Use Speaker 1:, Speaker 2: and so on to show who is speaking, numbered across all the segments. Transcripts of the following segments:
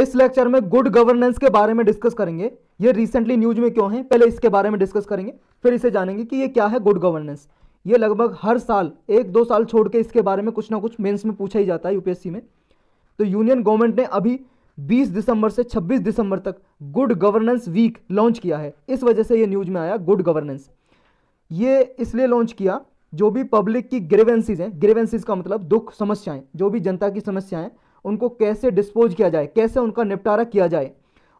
Speaker 1: इस लेक्चर में good governance के बारे में डिस्कस करेंगे ये रिसेंटली न्यूज में क्यों है पहले इसके बारे में डिस्कस करेंगे फिर इसे जानेंगे कि ये क्या है गुड गवर्नेंस ये लगभग हर साल एक दो साल छोड़ के इसके बारे में कुछ ना कुछ मेंस में पूछा ही जाता है यूपीएससी में तो यूनियन गवर्नमेंट ने अभी 20 दिसंबर से 26 दिसंबर तक गुड गवर्नेंस वीक लॉन्च किया है इस वजह से ये न्यूज में आया गुड गवर्नेंस ये इसलिए लॉन्च किया जो भी पब्लिक की ग्रेवेंसीज हैं ग्रेवेंसीज का मतलब दुख समस्याएं जो भी जनता की समस्याएं उनको कैसे डिस्पोज किया जाए कैसे उनका निपटारा किया जाए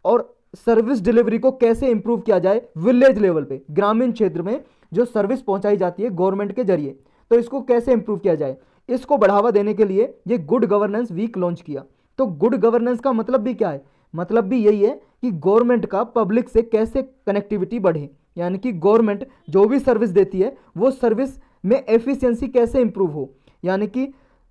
Speaker 1: और सर्विस डिलीवरी को कैसे इंप्रूव किया जाए विलेज लेवल पे ग्रामीण क्षेत्र में जो सर्विस पहुंचाई जाती है गवर्नमेंट के जरिए तो इसको कैसे इंप्रूव किया जाए इसको बढ़ावा देने के लिए ये गुड गवर्नेंस वीक लॉन्च किया तो गुड गवर्नेंस का मतलब भी क्या है मतलब भी यही है कि गवर्नमेंट का पब्लिक से कैसे कनेक्टिविटी बढ़े यानी कि गवर्नमेंट जो भी सर्विस देती है वो सर्विस में एफिशियंसी कैसे इंप्रूव हो यानी कि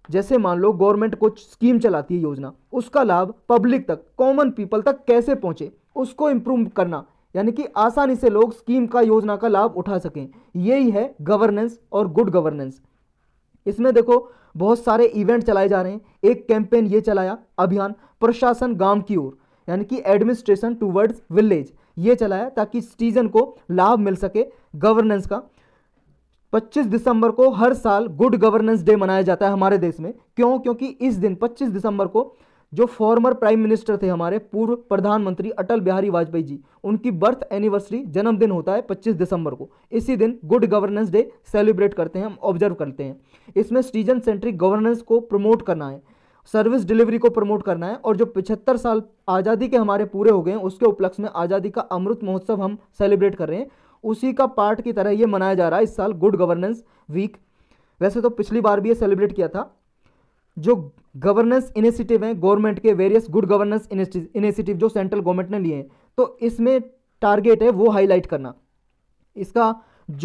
Speaker 1: जैसे मान लो गवर्नमेंट कुछ स्कीम चलाती है योजना उसका लाभ पब्लिक तक कॉमन पीपल तक कैसे पहुंचे उसको इम्प्रूव करना यानी कि आसानी से लोग स्कीम का योजना का लाभ उठा सकें यही है गवर्नेंस और गुड गवर्नेंस इसमें देखो बहुत सारे इवेंट चलाए जा रहे हैं एक कैंपेन ये चलाया अभियान प्रशासन गांव की ओर यानी कि एडमिनिस्ट्रेशन टूवर्ड्स विलेज ये चलाया ताकि सिटीजन को लाभ मिल सके गवर्नेंस का 25 दिसंबर को हर साल गुड गवर्नेंस डे मनाया जाता है हमारे देश में क्यों क्योंकि इस दिन 25 दिसंबर को जो फॉर्मर प्राइम मिनिस्टर थे हमारे पूर्व प्रधानमंत्री अटल बिहारी वाजपेयी जी उनकी बर्थ एनिवर्सरी जन्मदिन होता है 25 दिसंबर को इसी दिन गुड गवर्नेंस डे सेलिब्रेट करते हैं हम ऑब्जर्व करते हैं इसमें सिटीजन सेंट्रिक गवर्नेंस को प्रमोट करना है सर्विस डिलीवरी को प्रमोट करना है और जो पिछहत्तर साल आज़ादी के हमारे पूरे हो गए हैं उसके उपलक्ष्य में आज़ादी का अमृत महोत्सव हम सेलिब्रेट कर रहे हैं उसी का पार्ट की तरह ये मनाया जा रहा है इस साल गुड गवर्नेंस वीक वैसे तो पिछली बार भी ये सेलिब्रेट किया था जो गवर्नेंस इनिशिएटिव हैं गवर्नमेंट के वेरियस गुड गवर्नेंस इनिशिएटिव जो सेंट्रल गवर्नमेंट ने लिए हैं तो इसमें टारगेट है वो हाईलाइट करना इसका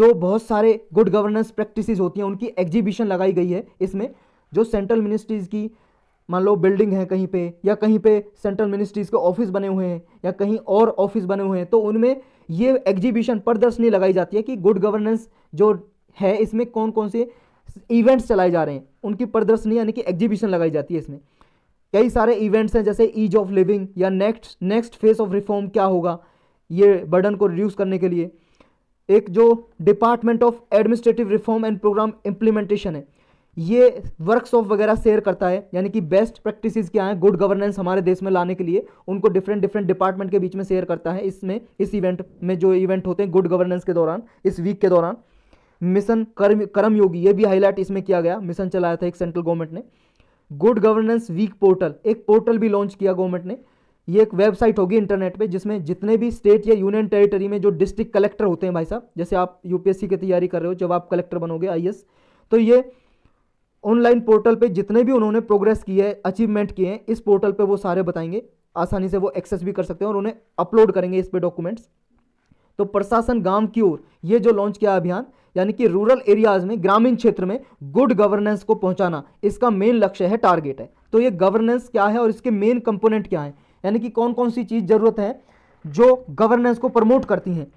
Speaker 1: जो बहुत सारे गुड गवर्नेंस प्रैक्टिसेस होती हैं उनकी एग्जीबिशन लगाई गई है इसमें जो सेंट्रल मिनिस्ट्रीज़ की मान लो बिल्डिंग है कहीं पे या कहीं पे सेंट्रल मिनिस्ट्रीज़ के ऑफिस बने हुए हैं या कहीं और ऑफिस बने हुए हैं तो उनमें ये एग्जीबिशन प्रदर्शनी लगाई जाती है कि गुड गवर्नेंस जो है इसमें कौन कौन से इवेंट्स चलाए जा रहे हैं उनकी प्रदर्शनी यानी कि एग्जीबिशन लगाई जाती है इसमें कई सारे इवेंट्स हैं जैसे ईज ऑफ लिविंग या next next phase of reform क्या होगा ये बर्डन को रिड्यूस करने के लिए एक जो department of administrative reform and programme implementation है ये वर्कशॉप वगैरह शेयर करता है यानी कि बेस्ट प्रैक्टिसेस क्या हैं गुड गवर्नेंस हमारे देश में लाने के लिए उनको डिफरेंट डिफरेंट डिपार्टमेंट के बीच में शेयर करता है इसमें इस इवेंट में जो इवेंट होते हैं गुड गवर्नेंस के दौरान इस वीक के दौरान मिशन कर्म कर्म योगी ये भी हाईलाइट इसमें किया गया मिशन चलाया था एक सेंट्रल गवर्नमेंट ने गुड गवर्नेंस वीक पोर्टल एक पोर्टल भी लॉन्च किया गवर्नमेंट ने ये एक वेबसाइट होगी इंटरनेट पे जिसमें जितने भी स्टेट या यूनियन टेरिटरी में जो डिस्ट्रिक्ट कलेक्टर होते हैं भाई साहब जैसे आप यूपीएससी की तैयारी कर रहे हो जब आप कलेक्टर बनोगे आई तो ये ऑनलाइन पोर्टल पे जितने भी उन्होंने प्रोग्रेस किए हैं अचीवमेंट किए हैं इस पोर्टल पे वो सारे बताएंगे आसानी से वो एक्सेस भी कर सकते हैं और उन्हें अपलोड करेंगे इस पे डॉक्यूमेंट्स तो प्रशासन गांव की ओर ये जो लॉन्च किया अभियान यानी कि रूरल एरियाज में ग्रामीण क्षेत्र में गुड गवर्नेंस को पहुंचाना इसका मेन लक्ष्य है टारगेट है तो ये गवर्नेंस क्या है और इसके मेन कंपोनेंट क्या है यानी कि कौन कौन सी चीज़ ज़रूरत है जो गवर्नेंस को प्रमोट करती हैं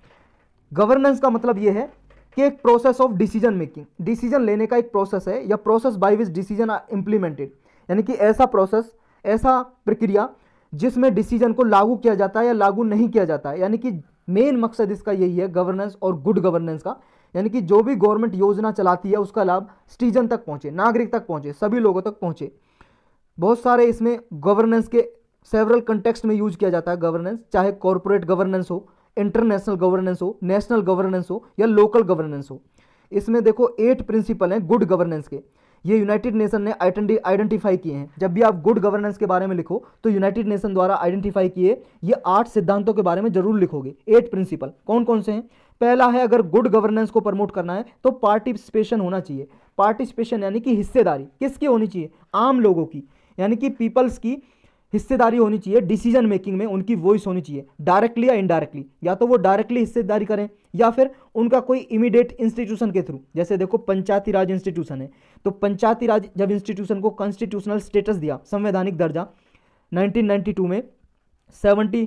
Speaker 1: गवर्नेंस का मतलब ये है कि एक process of decision making decision लेने का एक प्रोसेस है या process by which decision are implemented यानी कि ऐसा प्रोसेस ऐसा प्रक्रिया जिसमें डिसीजन को लागू किया जाता है या लागू नहीं किया जाता है यानी कि मेन मकसद इसका यही है गवर्नेंस और गुड गवर्नेंस का यानी कि जो भी गवर्नमेंट योजना चलाती है उसका लाभ सिटीजन तक पहुँचे नागरिक तक पहुँचे सभी लोगों तक पहुँचे बहुत सारे इसमें गवर्नेंस के सेवरल कंटेक्स्ट में यूज किया जाता है गवर्नेंस चाहे कॉरपोरेट गवर्नेंस हो इंटरनेशनल गवर्नेंस हो नेशनल गवर्नेंस हो या लोकल गवर्नेंस हो इसमें देखो एट प्रिंसिपल हैं गुड गवर्नेंस के ये यूनाइटेड नेशन ने आइडेंटिफाई किए हैं जब भी आप गुड गवर्नेंस के बारे में लिखो तो यूनाइटेड नेशन द्वारा आइडेंटिफाई किए ये आठ सिद्धांतों के बारे में जरूर लिखोगे एट प्रिंसिपल कौन कौन से हैं पहला है अगर गुड गवर्नेंस को प्रमोट करना है तो पार्टिसिपेशन होना चाहिए पार्टिसिपेशन यानी कि हिस्सेदारी किसकी होनी चाहिए आम लोगों की यानी कि पीपल्स की हिस्सेदारी होनी चाहिए डिसीजन मेकिंग में उनकी वॉइस होनी चाहिए डायरेक्टली या इनडायरेक्टली या तो वो डायरेक्टली हिस्सेदारी करें या फिर उनका कोई इमीडिएट इंस्टीट्यूशन के थ्रू जैसे देखो पंचायती राज इंस्टीट्यूशन है तो पंचायती राज जब इंस्टीट्यूशन को कॉन्स्टिट्यूशनल स्टेटस दिया संवैधानिक दर्जा नाइनटीन में सेवेंटी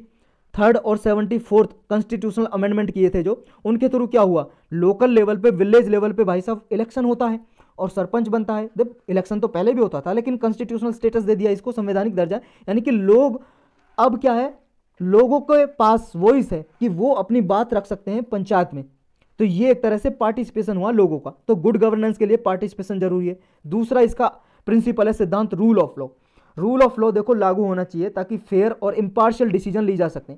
Speaker 1: थर्ड और सेवेंटी फोर्थ कॉन्स्टिट्यूशनल अमेंडमेंट किए थे जो उनके थ्रू क्या हुआ लोकल लेवल पे विलेज लेवल पे भाई साहब इलेक्शन होता है और सरपंच बनता है जब इलेक्शन तो पहले भी होता था लेकिन कॉन्स्टिट्यूशनल स्टेटस दे दिया इसको संवैधानिक दर्जा यानी कि लोग अब क्या है लोगों के पास वॉइस है कि वो अपनी बात रख सकते हैं पंचायत में तो ये एक तरह से पार्टिसिपेशन हुआ लोगों का तो गुड गवर्नेंस के लिए पार्टिसिपेशन जरूरी है दूसरा इसका प्रिंसिपल है सिद्धांत rule of law rule of law देखो लागू होना चाहिए ताकि फेयर और इम्पार्शियल डिसीजन ली जा सकें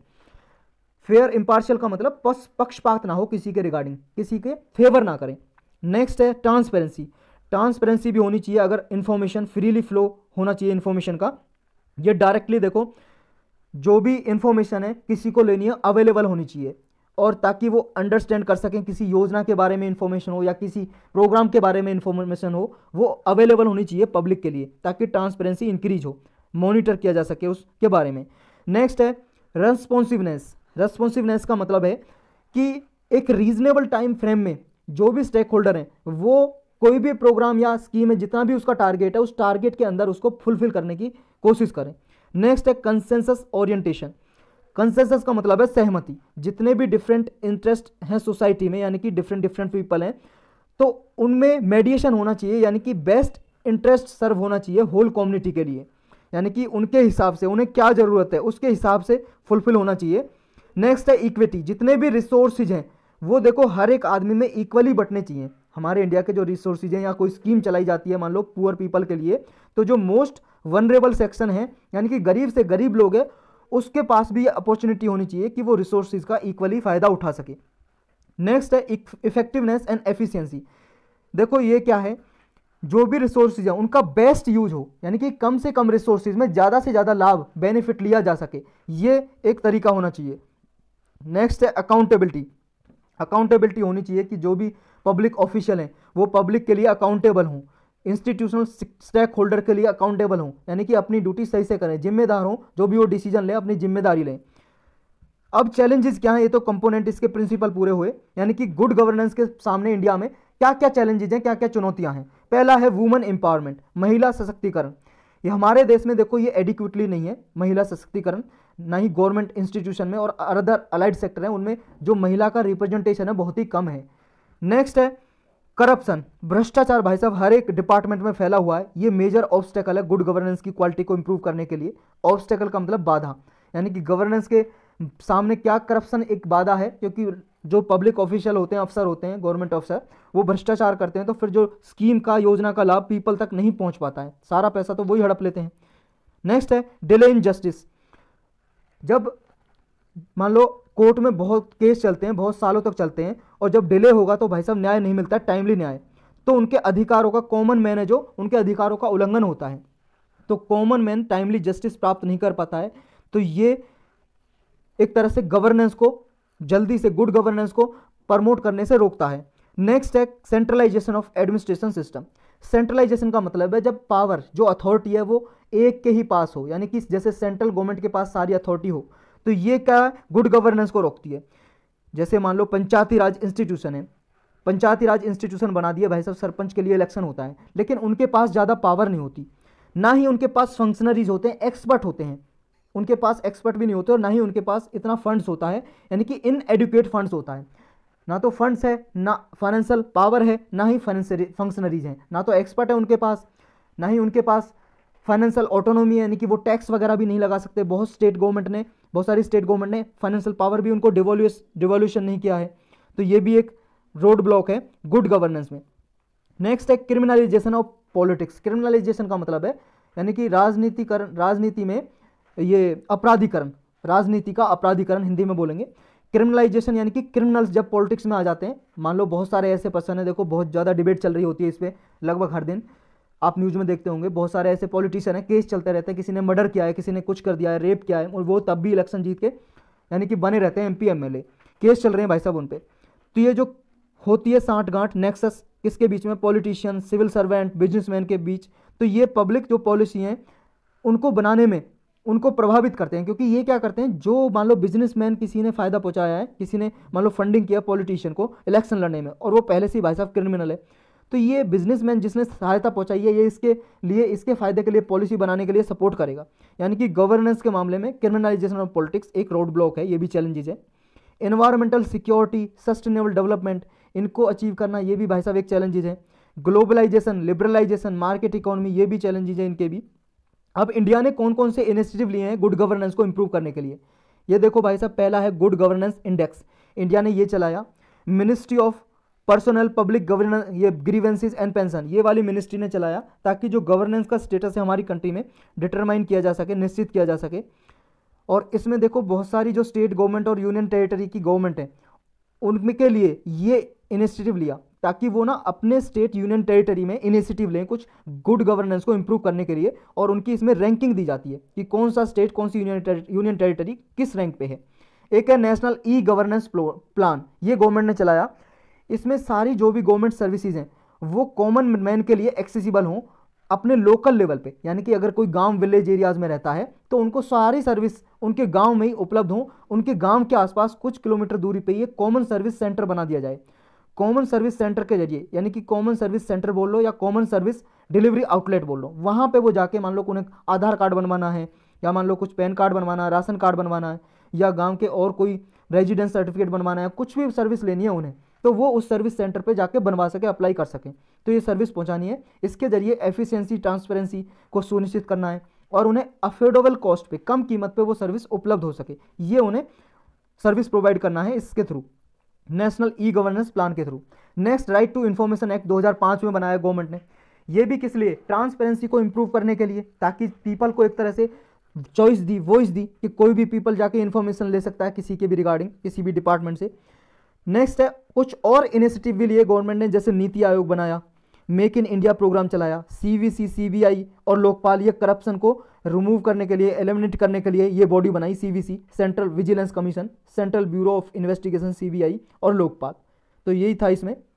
Speaker 1: फेयर इम्पार्शियल का मतलब पक्षपात ना हो किसी के रिगार्डिंग किसी के फेवर ना करें नेक्स्ट है ट्रांसपेरेंसी ट्रांसपेरेंसी भी होनी चाहिए अगर इन्फॉर्मेशन फ्रीली फ्लो होना चाहिए इन्फॉर्मेशन का ये डायरेक्टली देखो जो भी इन्फॉर्मेशन है किसी को लेनी है अवेलेबल होनी चाहिए और ताकि वो अंडरस्टैंड कर सकें किसी योजना के बारे में इन्फॉर्मेशन हो या किसी प्रोग्राम के बारे में इन्फॉर्मेशन हो वो अवेलेबल होनी चाहिए पब्लिक के लिए ताकि ट्रांसपेरेंसी इंक्रीज हो मॉनिटर किया जा सके उसके बारे में नेक्स्ट है रेस्पॉन्सिवनेस रेस्पॉन्सिवनेस का मतलब है कि एक रीजनेबल टाइम फ्रेम में जो भी स्टेक होल्डर हैं वो कोई भी प्रोग्राम या स्कीम है जितना भी उसका टारगेट है उस टारगेट के अंदर उसको फुलफिल करने की कोशिश करें नेक्स्ट है कंसेंसस ओरिएंटेशन कंसेंसस का मतलब है सहमति जितने भी डिफरेंट इंटरेस्ट हैं सोसाइटी में यानी कि डिफरेंट डिफरेंट पीपल हैं तो उनमें मेडिएशन होना चाहिए यानी कि बेस्ट इंटरेस्ट सर्व होना चाहिए होल कम्युनिटी के लिए यानी कि उनके हिसाब से उन्हें क्या ज़रूरत है उसके हिसाब से फुलफिल होना चाहिए नेक्स्ट है इक्विटी जितने भी रिसोर्सेज हैं वो देखो हर एक आदमी में इक्वली बटने चाहिए हमारे इंडिया के जो रिसोर्सेज हैं या कोई स्कीम चलाई जाती है मान लो पुअर पीपल के लिए तो जो मोस्ट वनरेबल सेक्शन है यानी कि गरीब से गरीब लोग हैं उसके पास भी अपॉर्चुनिटी होनी चाहिए कि वो रिसोर्सेज का इक्वली फ़ायदा उठा सके नेक्स्ट है इफेक्टिवनेस एंड एफिशिएंसी देखो ये क्या है जो भी रिसोर्सेज हैं उनका बेस्ट यूज हो यानी कि कम से कम रिसोर्सेज में ज़्यादा से ज़्यादा लाभ बेनिफिट लिया जा सके ये एक तरीका होना चाहिए नेक्स्ट है अकाउंटेबिलिटी अकाउंटेबिलिटी होनी चाहिए कि जो भी पब्लिक ऑफिशियल हैं वो पब्लिक के लिए अकाउंटेबल हों इंस्टीट्यूशनल स्टेक होल्डर के लिए अकाउंटेबल हों यानी कि अपनी ड्यूटी सही से करें जिम्मेदार हों जो भी वो डिसीजन लें अपनी जिम्मेदारी लें अब चैलेंजेस क्या हैं ये तो कंपोनेंट इसके प्रिंसिपल पूरे हुए यानी कि गुड गवर्नेंस के सामने इंडिया में क्या क्या चैलेंजेज हैं क्या क्या चुनौतियां हैं पहला है वुमेन एम्पावरमेंट महिला सशक्तिकरण ये हमारे देश में देखो ये एडिक्यूटली नहीं है महिला सशक्तिकरण ना ही गवर्नमेंट इंस्टीट्यूशन में और अदर अलाइड सेक्टर हैं उनमें जो महिला का रिप्रेजेंटेशन है बहुत ही कम है नेक्स्ट है करप्शन भ्रष्टाचार भाई साहब हर एक डिपार्टमेंट में फैला हुआ है ये मेजर ऑब्स्टेकल है गुड गवर्नेंस की क्वालिटी को इम्प्रूव करने के लिए ऑब्स्टेकल का मतलब बाधा यानी कि गवर्नेंस के सामने क्या करप्शन एक बाधा है क्योंकि जो पब्लिक ऑफिशियल होते हैं अफसर होते हैं गवर्नमेंट अफसर वो भ्रष्टाचार करते हैं तो फिर जो स्कीम का योजना का लाभ पीपल तक नहीं पहुंच पाता है सारा पैसा तो वही हड़प लेते हैं नेक्स्ट है डिले इन जस्टिस जब मान लो कोर्ट में बहुत केस चलते हैं बहुत सालों तक चलते हैं और जब डिले होगा तो भाई साहब न्याय नहीं मिलता टाइमली न्याय तो उनके अधिकारों का कॉमन मैन है जो उनके अधिकारों का उल्लंघन होता है तो कॉमन मैन टाइमली जस्टिस प्राप्त नहीं कर पाता है तो ये एक तरह से गवर्नेंस को जल्दी से गुड गवर्नेंस को प्रमोट करने से रोकता है नेक्स्ट है centralisation of administration system centralisation का मतलब है जब पावर जो अथॉरिटी है वो एक के ही पास हो यानी कि जैसे सेंट्रल गवर्नमेंट के पास सारी अथॉरिटी हो तो ये क्या गुड गवर्नेंस को रोकती है जैसे मान लो पंचायती राज इंस्टीट्यूशन है पंचायती राज इंस्टीट्यूशन बना दिया भाई साहब सरपंच के लिए इलेक्शन होता है लेकिन उनके पास ज़्यादा पावर नहीं होती ना ही उनके पास फंक्शनरीज होते हैं एक्सपर्ट होते हैं उनके पास एक्सपर्ट भी नहीं होते और ना ही उनके पास इतना फंड्स होता है यानी कि इन एडुकेट फंड्स होता है ना तो फंड्स है ना फाइनेंशियल पावर है ना ही फाइनेंशियल फंक्शनरीज हैं ना तो एक्सपर्ट है उनके पास ना ही उनके पास फाइनेंशियल ऑटोनॉमी है यानी कि वो टैक्स वगैरह भी नहीं लगा सकते बहुत स्टेट गवर्नमेंट ने बहुत सारी स्टेट गवर्नमेंट ने फाइनेंशियल पावर भी उनको डिवोल्यूस डिवोल्यूशन नहीं किया है तो ये भी एक रोड ब्लॉक है गुड गवर्नेंस में नेक्स्ट है क्रिमिनलाइजेशन ऑफ पॉलिटिक्स क्रिमिनलाइजेशन का मतलब है यानी कि राजनीतिकरण राजनीति में ये अपराधीकरण राजनीति का अपराधीकरण हिंदी में बोलेंगे क्रिमिनलाइजेशन यानी कि क्रिमिनल्स जब पॉलिटिक्स में आ जाते हैं मान लो बहुत सारे ऐसे पर्सन है देखो बहुत ज़्यादा डिबेट चल रही होती है इस पर लगभग हर दिन आप न्यूज़ में देखते होंगे बहुत सारे ऐसे पॉलिटिशियन हैं केस चलते रहते हैं किसी ने मर्डर किया है किसी ने कुछ कर दिया है रेप किया है और वो तब भी इलेक्शन जीत के यानी कि बने रहते हैं एम पी केस चल रहे हैं भाई साहब उन पर तो ये जो होती है साठ गांठ नेक्सस किसके बीच में पॉलिटिशियन सिविल सर्वेंट बिजनेसमैन के बीच तो ये पब्लिक जो पॉलिसी हैं उनको बनाने में उनको प्रभावित करते हैं क्योंकि ये क्या करते हैं जो मान लो बिजनेसमैन किसी ने फायदा पहुंचाया है किसी ने मान लो फंडिंग किया पॉलिटिशियन को इलेक्शन लड़ने में और वो पहले से ही भाई साहब क्रिमिनल है तो ये बिजनेसमैन जिसने सहायता पहुंचाई है ये इसके लिए इसके फायदे के लिए पॉलिसी बनाने के लिए सपोर्ट करेगा यानी कि गवर्नेंस के मामले में क्रिमिनलाइजेशन ऑफ पॉलिटिक्स एक रोड ब्लॉक है ये भी चैलेंजेज है इन्वायरमेंटल सिक्योरिटी सस्टेनेबल डेवलपमेंट इनको अचीव करना ये भी भाई साहब एक चैलेंजेज है ग्लोबलाइजेशन लिबरलाइजेशन मार्केट इकोनॉमी ये भी चैलेंजेज है इनके भी अब इंडिया ने कौन कौन से इनिशिएटिव लिए हैं गुड गवर्नेंस को इंप्रूव करने के लिए ये देखो भाई साहब पहला है गुड गवर्नेंस इंडेक्स इंडिया ने ये चलाया ministry of personnel public governance ये ग्रीवेंसीज एंड पेंशन ये वाली मिनिस्ट्री ने चलाया ताकि जो गवर्नेंस का स्टेटस है हमारी कंट्री में डिटरमाइन किया जा सके निश्चित किया जा सके और इसमें देखो बहुत सारी जो स्टेट गवर्नमेंट और यूनियन टेरिटरी की गवर्नमेंट है उनके लिए ये इनिशिएटिव लिया ताकि वो ना अपने स्टेट यूनियन टेरिटरी में इनिशिएटिव लें कुछ गुड गवर्नेंस को इम्प्रूव करने के लिए और उनकी इसमें रैंकिंग दी जाती है कि कौन सा स्टेट कौन सी यूनियन यूनियन टेरिटरी किस रैंक पे है एक है नेशनल ई गवर्नेंस प्लान ये गवर्नमेंट ने चलाया इसमें सारी जो भी गवर्नमेंट सर्विसेज हैं वो कॉमन मैन के लिए एक्सेसिबल हों अपने लोकल लेवल पे यानी कि अगर कोई गांव विलेज एरियाज में रहता है तो उनको सारी सर्विस उनके गांव में ही उपलब्ध हों उनके गांव के आसपास कुछ किलोमीटर दूरी पे ये कॉमन सर्विस सेंटर बना दिया जाए कॉमन सर्विस सेंटर के जरिए यानी कि कॉमन सर्विस सेंटर बोल लो या कॉमन सर्विस डिलीवरी आउटलेट बोल लो वहाँ पे वो जाके मान लो उन्हें आधार कार्ड बनवाना है या मान लो कुछ पैन कार्ड बनवाना है राशन कार्ड बनवाना है या गाँव के और कोई रेजिडेंस सर्टिफिकेट बनवाना है कुछ भी सर्विस लेनी है उन्हें तो वो उस सर्विस सेंटर पे जाके बनवा सके अप्लाई कर सकें तो ये सर्विस पहुंचानी है इसके जरिए एफिशिएंसी ट्रांसपेरेंसी को सुनिश्चित करना है और उन्हें अफोर्डेबल कॉस्ट पे कम कीमत पे वो सर्विस उपलब्ध हो सके ये उन्हें सर्विस प्रोवाइड करना है इसके through national e governance plan के through next right to information act 2005 में बनाया गवर्नमेंट ने ये भी किस लिए ट्रांसपेरेंसी को इम्प्रूव करने के लिए ताकि पीपल को एक तरह से चॉइस दी वॉइस दी कि कोई भी पीपल जाके इन्फॉर्मेशन ले सकता है किसी के भी रिगार्डिंग किसी भी डिपार्टमेंट से नेक्स्ट है कुछ और इनिशिएटिव भी लिए गवर्नमेंट ने जैसे नीति आयोग बनाया मेक इन इंडिया प्रोग्राम चलाया सीवीसी सीबीआई और लोकपाल ये करप्शन को रिमूव करने के लिए एलिमिनेट करने के लिए ये बॉडी बनाई CVC central vigilance commission central bureau of investigation CBI और लोकपाल तो यही था इसमें